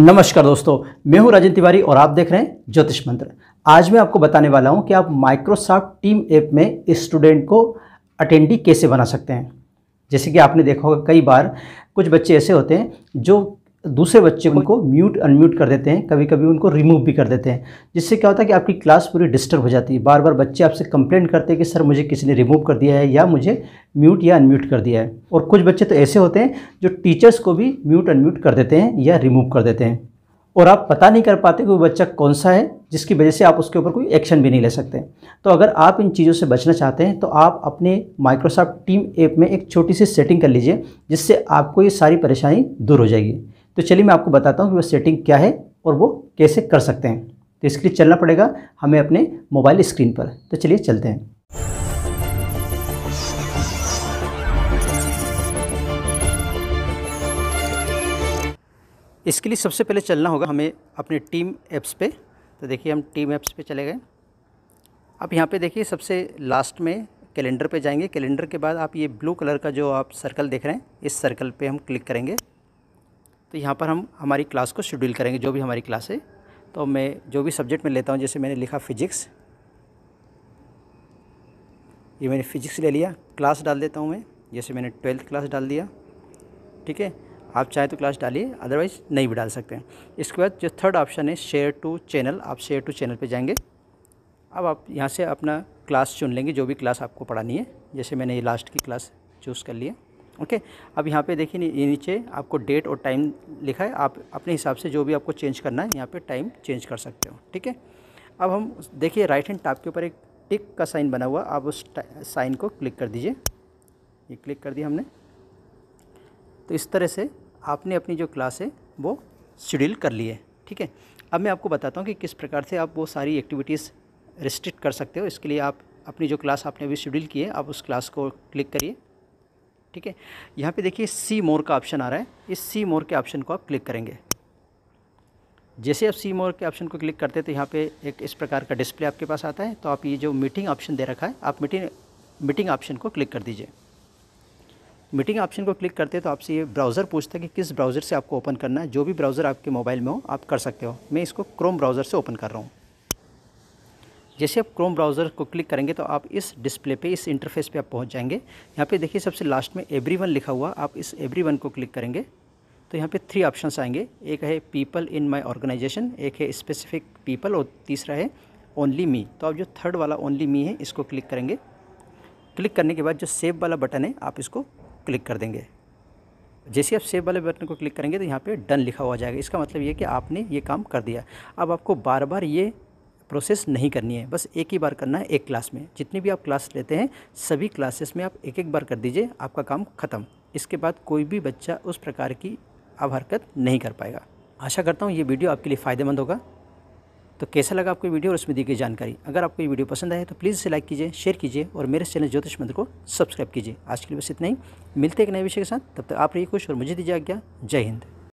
नमस्कार दोस्तों मैं हूं राजन तिवारी और आप देख रहे हैं ज्योतिष मंत्र आज मैं आपको बताने वाला हूं कि आप माइक्रोसॉफ्ट टीम ऐप में स्टूडेंट को अटेंडी कैसे बना सकते हैं जैसे कि आपने देखा होगा कई बार कुछ बच्चे ऐसे होते हैं जो दूसरे बच्चे उनको म्यूट अनम्यूट कर देते हैं कभी कभी उनको रिमूव भी कर देते हैं जिससे क्या होता है कि आपकी क्लास पूरी डिस्टर्ब हो जाती है बार बार बच्चे आपसे कंप्लेन करते हैं कि सर मुझे किसी ने रिमूव कर दिया है या मुझे म्यूट या अनम्यूट कर दिया है और कुछ बच्चे तो ऐसे होते हैं जो टीचर्स को भी म्यूट अनम्यूट कर देते हैं या रिमूव कर देते हैं और आप पता नहीं कर पाते कि वो बच्चा कौन सा है जिसकी वजह से आप उसके ऊपर कोई एक्शन भी नहीं ले सकते तो अगर आप इन चीज़ों से बचना चाहते हैं तो आप अपने माइक्रोसॉफ्ट टीम ऐप में एक छोटी सी सेटिंग कर लीजिए जिससे आपको ये सारी परेशानी दूर हो जाएगी तो चलिए मैं आपको बताता हूँ कि वो सेटिंग क्या है और वो कैसे कर सकते हैं तो इसके लिए चलना पड़ेगा हमें अपने मोबाइल स्क्रीन पर तो चलिए चलते हैं इसके लिए सबसे पहले चलना होगा हमें अपने टीम ऐप्स पे तो देखिए हम टीम ऐप्स पे चले गए आप यहाँ पे देखिए सबसे लास्ट में कैलेंडर पे जाएंगे कैलेंडर के बाद आप ये ब्लू कलर का जो आप सर्कल देख रहे हैं इस सर्कल पे हम क्लिक करेंगे तो यहाँ पर हम हमारी क्लास को शेड्यूल करेंगे जो भी हमारी क्लास है तो मैं जो भी सब्जेक्ट में लेता हूँ जैसे मैंने लिखा फ़िजिक्स ये मैंने फ़िजिक्स ले लिया क्लास डाल देता हूँ मैं जैसे मैंने ट्वेल्थ क्लास डाल दिया ठीक है आप चाहे तो क्लास डालिए अदरवाइज़ नहीं भी डाल सकते हैं इसके बाद जो थर्ड ऑप्शन है शेयर टू चैनल आप शेयर टू चैनल पे जाएंगे अब आप यहाँ से अपना क्लास चुन लेंगे जो भी क्लास आपको पढ़ानी है जैसे मैंने ये लास्ट की क्लास चूज़ कर लिया ओके अब यहाँ पे देखिए ये नीचे आपको डेट और टाइम लिखा है आप अपने हिसाब से जो भी आपको चेंज करना है यहाँ पे टाइम चेंज कर सकते हो ठीक है अब हम देखिए राइट हैंड टाप के ऊपर एक टिक का साइन बना हुआ आप उस साइन को क्लिक कर दीजिए ये क्लिक कर दिया हमने तो इस तरह से आपने अपनी जो क्लास है वो शेड्यूल कर ली है ठीक है अब मैं आपको बताता हूँ कि किस प्रकार से आप वो सारी एक्टिविटीज़ रिस्ट्रिक्ट कर सकते हो इसके लिए आप अपनी जो क्लास आपने अभी शेड्यूल की है आप उस क्लास को क्लिक करिए ठीक है यहाँ पे देखिए सी मोर का ऑप्शन आ रहा है इस सी मोर के ऑप्शन को आप क्लिक करेंगे जैसे आप सी मोर के ऑप्शन को क्लिक करते हैं तो यहाँ पे एक इस प्रकार का डिस्प्ले आपके पास आता है तो आप ये जो मीटिंग ऑप्शन दे रखा है आप मीटिंग मीटिंग ऑप्शन को क्लिक कर दीजिए मीटिंग ऑप्शन को क्लिक करते हैं तो आपसे ये ब्राउज़र पूछता है कि किस ब्राउज़र से आपको ओपन करना है जो भी ब्राउज़र आपके मोबाइल में हो आप कर सकते हो मैं इसको क्रोम ब्राउज़र से ओपन कर रहा हूँ जैसे आप क्रोम ब्राउज़र को क्लिक करेंगे तो आप इस डिस्प्ले पे इस इंटरफेस पे आप पहुंच जाएंगे यहाँ पे देखिए सबसे लास्ट में एवरी वन लिखा हुआ आप इस एवरी वन को क्लिक करेंगे तो यहाँ पे थ्री ऑप्शंस आएंगे एक है पीपल इन माय ऑर्गेनाइजेशन एक है स्पेसिफिक पीपल और तीसरा है ओनली मी तो आप जो थर्ड वाला ओनली मी है इसको क्लिक करेंगे क्लिक करने के बाद जो सेव वाला बटन है आप इसको क्लिक कर देंगे जैसे आप सेव वाले बटन को क्लिक करेंगे तो यहाँ पे डन लिखा हुआ जाएगा इसका मतलब ये कि आपने ये काम कर दिया अब आपको बार बार ये प्रोसेस नहीं करनी है बस एक ही बार करना है एक क्लास में जितनी भी आप क्लास लेते हैं सभी क्लासेस में आप एक एक बार कर दीजिए आपका काम ख़त्म इसके बाद कोई भी बच्चा उस प्रकार की अब हरकत नहीं कर पाएगा आशा करता हूँ ये वीडियो आपके लिए फ़ायदेमंद होगा तो कैसा लगा आपको वीडियो और उसमें दी गई जानकारी अगर आपको ये वीडियो पसंद आए तो प्लीज़ इसे लाइक कीजिए शेयर कीजिए और मेरे चैनल ज्योतिष मंदिर को सब्सक्राइब कीजिए आज के लिए बस इतना ही मिलते हैं एक नए विषय के साथ तब तक आप रहिए खुश और मुझे दीजिए आज्ञा जय हिंद